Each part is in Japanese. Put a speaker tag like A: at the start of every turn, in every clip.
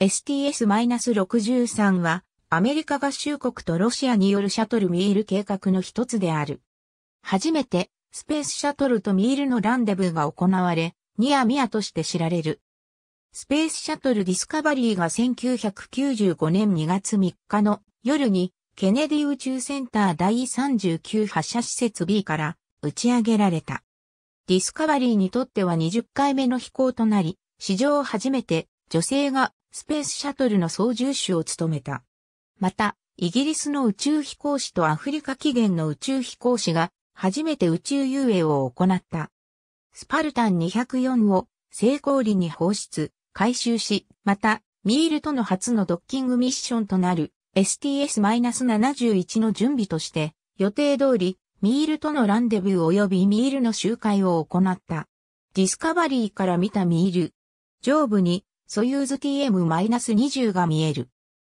A: STS-63 は、アメリカ合衆国とロシアによるシャトルミール計画の一つである。初めて、スペースシャトルとミールのランデブーが行われ、ニアミアとして知られる。スペースシャトルディスカバリーが1995年2月3日の夜に、ケネディ宇宙センター第39発射施設 B から打ち上げられた。ディスカバリーにとっては20回目の飛行となり、史上初めて女性がスペースシャトルの操縦手を務めた。また、イギリスの宇宙飛行士とアフリカ起源の宇宙飛行士が初めて宇宙遊泳を行った。スパルタン204を成功裏に放出、回収し、また、ミールとの初のドッキングミッションとなる STS-71 の準備として、予定通り、ミールとのランデビュー及びミールの集会を行った。ディスカバリーから見たミール。上部にソユーズ TM-20 が見える。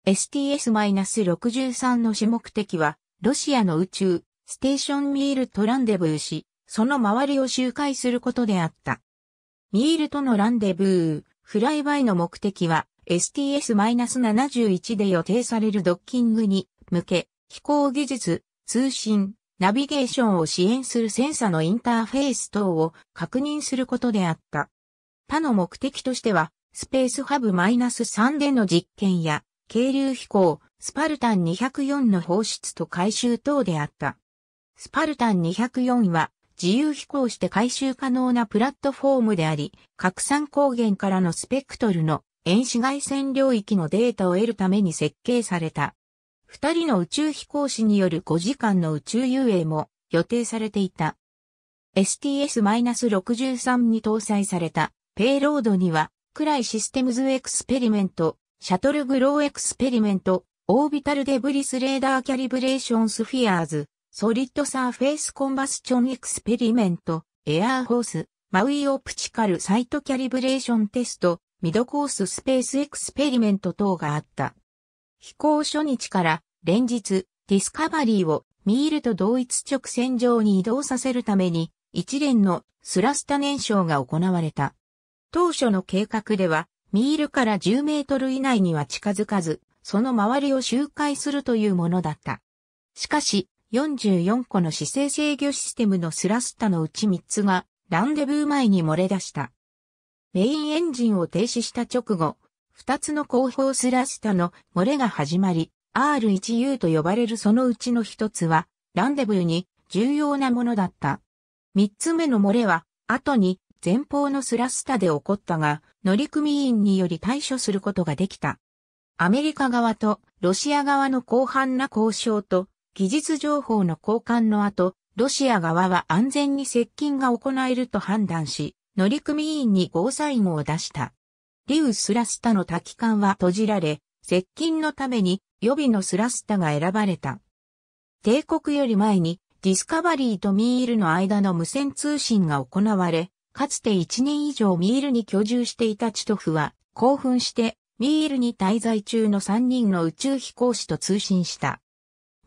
A: STS-63 の主目的は、ロシアの宇宙、ステーションミールとランデブーし、その周りを周回することであった。ミールとのランデブー、フライバイの目的は、STS-71 で予定されるドッキングに向け、飛行技術、通信、ナビゲーションを支援するセンサのインターフェース等を確認することであった。他の目的としては、スペースハブ -3 での実験や、軽流飛行、スパルタン204の放出と回収等であった。スパルタン204は、自由飛行して回収可能なプラットフォームであり、拡散光源からのスペクトルの遠紫外線領域のデータを得るために設計された。二人の宇宙飛行士による5時間の宇宙遊泳も予定されていた。STS-63 に搭載されたペイロードにはクライシステムズエクスペリメント、シャトルグローエクスペリメント、オービタルデブリスレーダーキャリブレーションスフィアーズ、ソリッドサーフェイスコンバスチョンエクスペリメント、エアーホース、マウイオプチカルサイトキャリブレーションテスト、ミドコーススペースエクスペリメント等があった。飛行初日から連日、ディスカバリーをミールと同一直線上に移動させるために、一連のスラスタ燃焼が行われた。当初の計画では、ミールから10メートル以内には近づかず、その周りを周回するというものだった。しかし、44個の姿勢制御システムのスラスタのうち3つが、ランデブー前に漏れ出した。メインエンジンを停止した直後、2つの後方スラスタの漏れが始まり、R1U と呼ばれるそのうちの1つは、ランデブーに重要なものだった。3つ目の漏れは、後に前方のスラスタで起こったが、乗組員により対処することができた。アメリカ側とロシア側の広範な交渉と技術情報の交換の後、ロシア側は安全に接近が行えると判断し、乗組員にゴーサインを出した。リウスラスタの滝管は閉じられ、接近のために予備のスラスタが選ばれた。帝国より前にディスカバリーとミールの間の無線通信が行われ、かつて1年以上ミールに居住していたチトフは、興奮して、ミールに滞在中の3人の宇宙飛行士と通信した。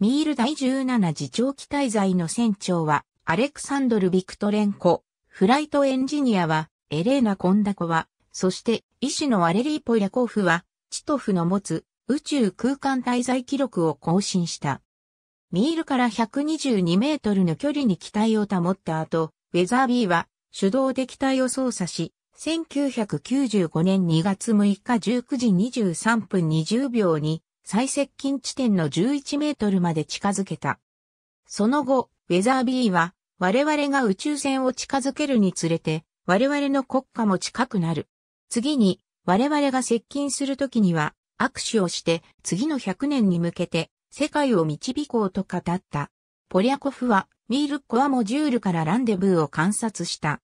A: ミール第17次長期滞在の船長は、アレクサンドル・ビクトレンコ、フライトエンジニアは、エレーナ・コンダコワ、そして、医師のアレリー・ポリャコフは、チトフの持つ宇宙空間滞在記録を更新した。ミールから122メートルの距離に機体を保った後、ウェザービーは手動で機体を操作し、1995年2月6日19時23分20秒に最接近地点の11メートルまで近づけた。その後、ウェザービーは我々が宇宙船を近づけるにつれて我々の国家も近くなる。次に我々が接近するときには握手をして次の100年に向けて世界を導こうと語った。ポリャコフはミールコアモジュールからランデブーを観察した。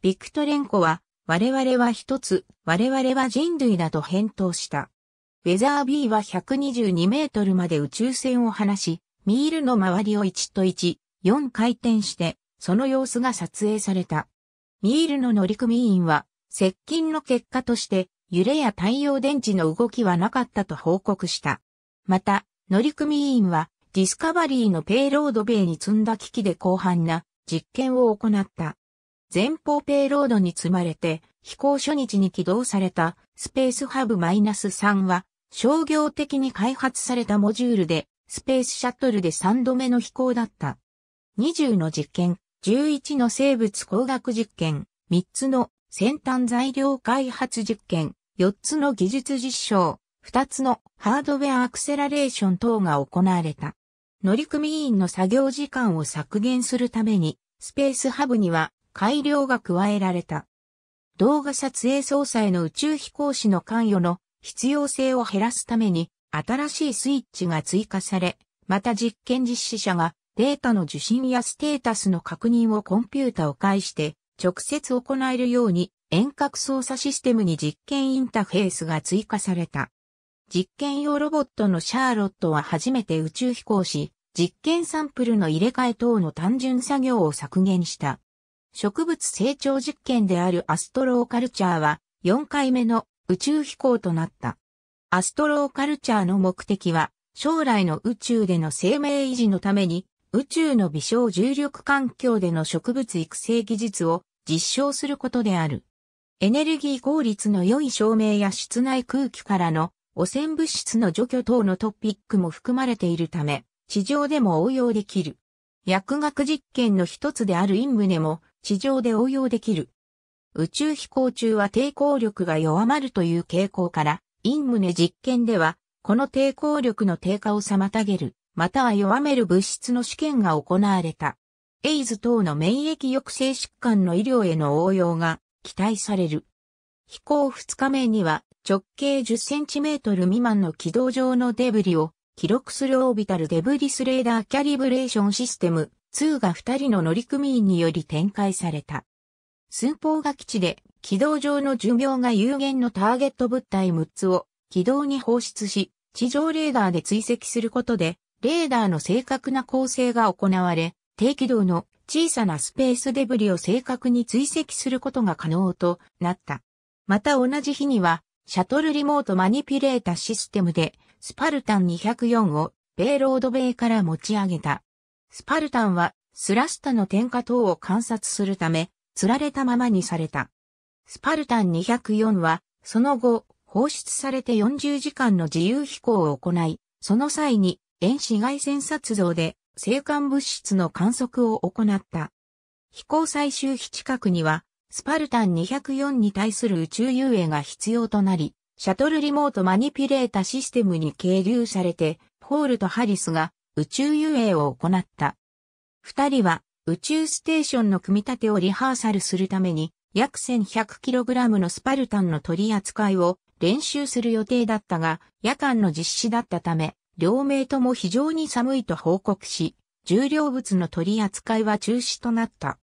A: ビクトレンコは、我々は一つ、我々は人類だと返答した。ウェザー B は122メートルまで宇宙船を離し、ミールの周りを1と1、4回転して、その様子が撮影された。ミールの乗組員は、接近の結果として、揺れや太陽電池の動きはなかったと報告した。また、乗組員は、ディスカバリーのペイロードイに積んだ機器で広範な実験を行った。前方ペイロードに積まれて飛行初日に起動されたスペースハブマイナス -3 は商業的に開発されたモジュールでスペースシャトルで3度目の飛行だった。20の実験、11の生物工学実験、3つの先端材料開発実験、4つの技術実証、2つのハードウェアアクセラレーション等が行われた。乗組員の作業時間を削減するために、スペースハブには改良が加えられた。動画撮影操作への宇宙飛行士の関与の必要性を減らすために、新しいスイッチが追加され、また実験実施者がデータの受信やステータスの確認をコンピュータを介して直接行えるように遠隔操作システムに実験インターフェースが追加された。実験用ロボットのシャーロットは初めて宇宙飛行し、実験サンプルの入れ替え等の単純作業を削減した。植物成長実験であるアストローカルチャーは4回目の宇宙飛行となった。アストローカルチャーの目的は将来の宇宙での生命維持のために宇宙の微小重力環境での植物育成技術を実証することである。エネルギー効率の良い照明や室内空気からの汚染物質の除去等のトピックも含まれているため、地上でも応用できる。薬学実験の一つであるインムネも地上で応用できる。宇宙飛行中は抵抗力が弱まるという傾向から、インムネ実験では、この抵抗力の低下を妨げる、または弱める物質の試験が行われた。エイズ等の免疫抑制疾患の医療への応用が期待される。飛行2日目には直径10センチメートル未満の軌道上のデブリを記録するオービタルデブリスレーダーキャリブレーションシステム2が2人の乗組員により展開された。寸法が基地で軌道上の寿命が有限のターゲット物体6つを軌道に放出し、地上レーダーで追跡することで、レーダーの正確な構成が行われ、低軌道の小さなスペースデブリを正確に追跡することが可能となった。また同じ日には、シャトルリモートマニピュレータシステムで、スパルタン204をベイロードベイから持ち上げた。スパルタンはスラスタの点火等を観察するため、釣られたままにされた。スパルタン204は、その後、放出されて40時間の自由飛行を行い、その際に遠紫外線撮像で生還物質の観測を行った。飛行最終日近くにはスパルタン204に対する宇宙遊泳が必要となり、シャトルリモートマニピュレータシステムに係留されて、ホールとハリスが宇宙遊泳を行った。二人は宇宙ステーションの組み立てをリハーサルするために、約 1100kg のスパルタンの取り扱いを練習する予定だったが、夜間の実施だったため、両名とも非常に寒いと報告し、重量物の取り扱いは中止となった。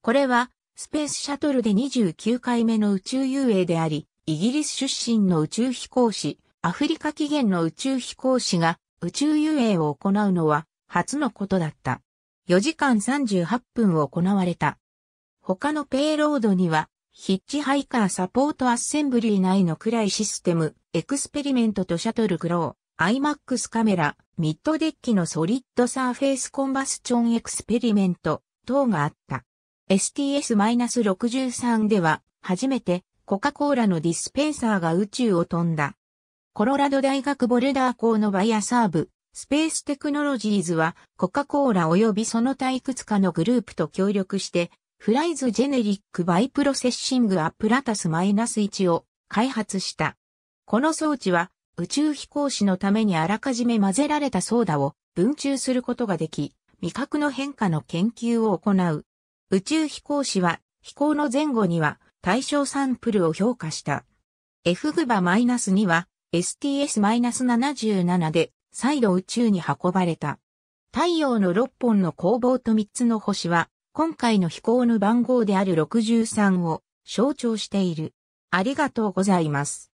A: これはスペースシャトルで29回目の宇宙遊泳であり、イギリス出身の宇宙飛行士、アフリカ起源の宇宙飛行士が宇宙遊泳を行うのは初のことだった。4時間38分行われた。他のペイロードには、ヒッチハイカーサポートアッセンブリー内の暗いシステム、エクスペリメントとシャトルクロー、IMAX カメラ、ミッドデッキのソリッドサーフェイスコンバスチョンエクスペリメント等があった。STS-63 では、初めてコカ・コーラのディスペンサーが宇宙を飛んだ。コロラド大学ボルダー校のバイアサーブ、スペーステクノロジーズはコカ・コーラ及びその他いくつかのグループと協力して、フライズジェネリックバイプロセッシングアップラタス -1 を開発した。この装置は宇宙飛行士のためにあらかじめ混ぜられたソーダを分注することができ、味覚の変化の研究を行う宇宙飛行士は飛行の前後には対象サンプルを評価した。F グバ -2 は STS-77 で再度宇宙に運ばれた。太陽の6本の工房と3つの星は今回の飛行の番号である63を象徴している。ありがとうございます。